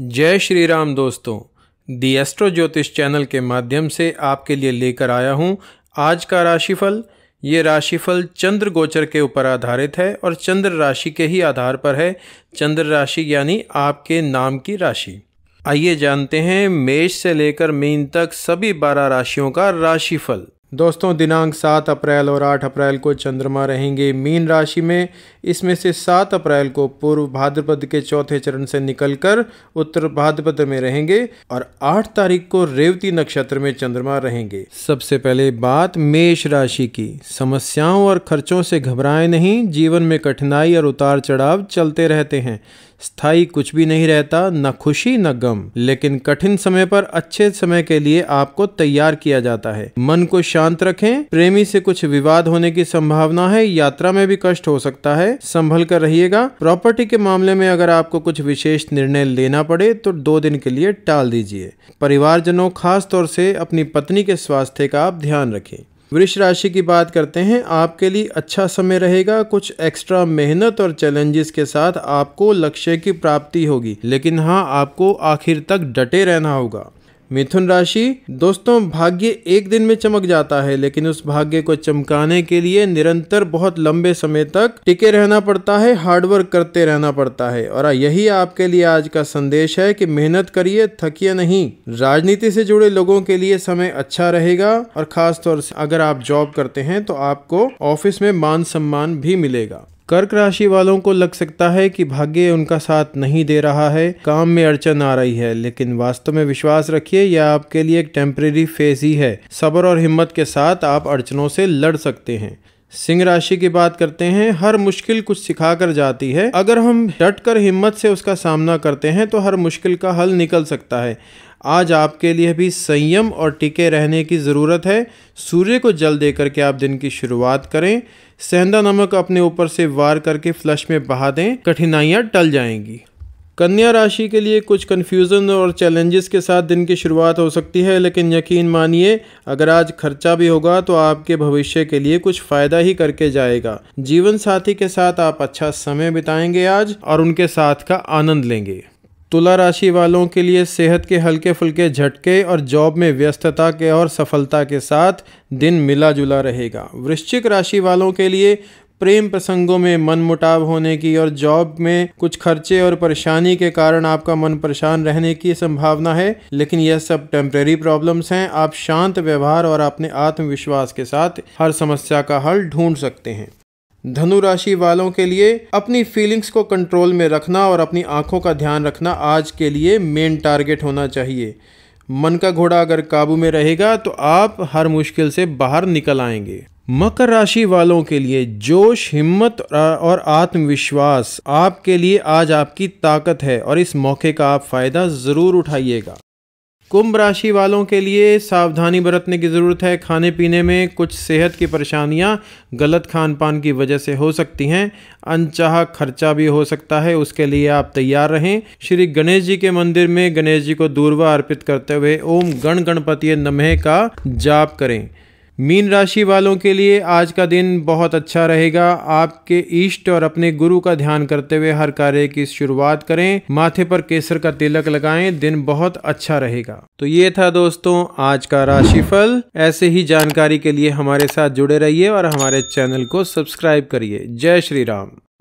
जय श्री राम दोस्तों दी एस्ट्रो ज्योतिष चैनल के माध्यम से आपके लिए लेकर आया हूँ आज का राशिफल ये राशिफल चंद्र गोचर के ऊपर आधारित है और चंद्र राशि के ही आधार पर है चंद्र राशि यानी आपके नाम की राशि आइए जानते हैं मेष से लेकर मीन तक सभी बारह राशियों का राशिफल दोस्तों दिनांक सात अप्रैल और आठ अप्रैल को चंद्रमा रहेंगे मीन राशि में इसमें से सात अप्रैल को पूर्व भाद्रपद के चौथे चरण से निकलकर उत्तर भाद्रपद में रहेंगे और आठ तारीख को रेवती नक्षत्र में चंद्रमा रहेंगे सबसे पहले बात मेष राशि की समस्याओं और खर्चों से घबराएं नहीं जीवन में कठिनाई और उतार चढ़ाव चलते रहते हैं स्थाई कुछ भी नहीं रहता न खुशी न गम लेकिन कठिन समय पर अच्छे समय के लिए आपको तैयार किया जाता है मन को शांत रखें प्रेमी से कुछ विवाद होने की संभावना है यात्रा में भी कष्ट हो सकता है संभल कर रहिएगा प्रॉपर्टी के मामले में अगर आपको कुछ विशेष निर्णय लेना पड़े तो दो दिन के लिए टाल दीजिए परिवारजनों खास तौर से अपनी पत्नी के स्वास्थ्य का आप ध्यान रखें वृक्ष राशि की बात करते हैं आपके लिए अच्छा समय रहेगा कुछ एक्स्ट्रा मेहनत और चैलेंजेस के साथ आपको लक्ष्य की प्राप्ति होगी लेकिन हाँ आपको आखिर तक डटे रहना होगा मिथुन राशि दोस्तों भाग्य एक दिन में चमक जाता है लेकिन उस भाग्य को चमकाने के लिए निरंतर बहुत लंबे समय तक टिके रहना पड़ता है हार्डवर्क करते रहना पड़ता है और यही आपके लिए आज का संदेश है कि मेहनत करिए थकिए नहीं राजनीति से जुड़े लोगों के लिए समय अच्छा रहेगा और खासतौर से अगर आप जॉब करते हैं तो आपको ऑफिस में मान सम्मान भी मिलेगा कर्क राशि वालों को लग सकता है कि भाग्य उनका साथ नहीं दे रहा है काम में अड़चन आ रही है लेकिन वास्तव में विश्वास रखिए यह आपके लिए एक टेम्परेरी फेज ही है सब्र और हिम्मत के साथ आप अड़चनों से लड़ सकते हैं सिंह राशि की बात करते हैं हर मुश्किल कुछ सिखा कर जाती है अगर हम डट कर हिम्मत से उसका सामना करते हैं तो हर मुश्किल का हल निकल सकता है आज आपके लिए भी संयम और टिके रहने की ज़रूरत है सूर्य को जल दे करके आप दिन की शुरुआत करें सेंधा नमक अपने ऊपर से वार करके फ्लश में बहा दें कठिनाइयाँ टल जाएंगी कन्या राशि के लिए कुछ कन्फ्यूज़न और चैलेंजेस के साथ दिन की शुरुआत हो सकती है लेकिन यकीन मानिए अगर आज खर्चा भी होगा तो आपके भविष्य के लिए कुछ फ़ायदा ही करके जाएगा जीवन साथी के साथ आप अच्छा समय बिताएंगे आज और उनके साथ का आनंद लेंगे तुला राशि वालों के लिए सेहत के हल्के फुल्के झटके और जॉब में व्यस्तता के और सफलता के साथ दिन मिला जुला रहेगा वृश्चिक राशि वालों के लिए प्रेम प्रसंगों में मन मुटाव होने की और जॉब में कुछ खर्चे और परेशानी के कारण आपका मन परेशान रहने की संभावना है लेकिन यह सब टेम्प्रेरी प्रॉब्लम्स हैं आप शांत व्यवहार और अपने आत्मविश्वास के साथ हर समस्या का हल ढूंढ सकते हैं धनु राशि वालों के लिए अपनी फीलिंग्स को कंट्रोल में रखना और अपनी आंखों का ध्यान रखना आज के लिए मेन टारगेट होना चाहिए मन का घोड़ा अगर काबू में रहेगा तो आप हर मुश्किल से बाहर निकल आएंगे मकर राशि वालों के लिए जोश हिम्मत और आत्मविश्वास आपके लिए आज आपकी ताकत है और इस मौके का आप फ़ायदा ज़रूर उठाइएगा कुंभ राशि वालों के लिए सावधानी बरतने की ज़रूरत है खाने पीने में कुछ सेहत की परेशानियां गलत खान पान की वजह से हो सकती हैं अनचाहा खर्चा भी हो सकता है उसके लिए आप तैयार रहें श्री गणेश जी के मंदिर में गणेश जी को दूरवा अर्पित करते हुए ओम गण गणपति नमः का जाप करें मीन राशि वालों के लिए आज का दिन बहुत अच्छा रहेगा आपके इष्ट और अपने गुरु का ध्यान करते हुए हर कार्य की शुरुआत करें माथे पर केसर का तिलक लगाएं दिन बहुत अच्छा रहेगा तो ये था दोस्तों आज का राशिफल ऐसे ही जानकारी के लिए हमारे साथ जुड़े रहिए और हमारे चैनल को सब्सक्राइब करिए जय श्री राम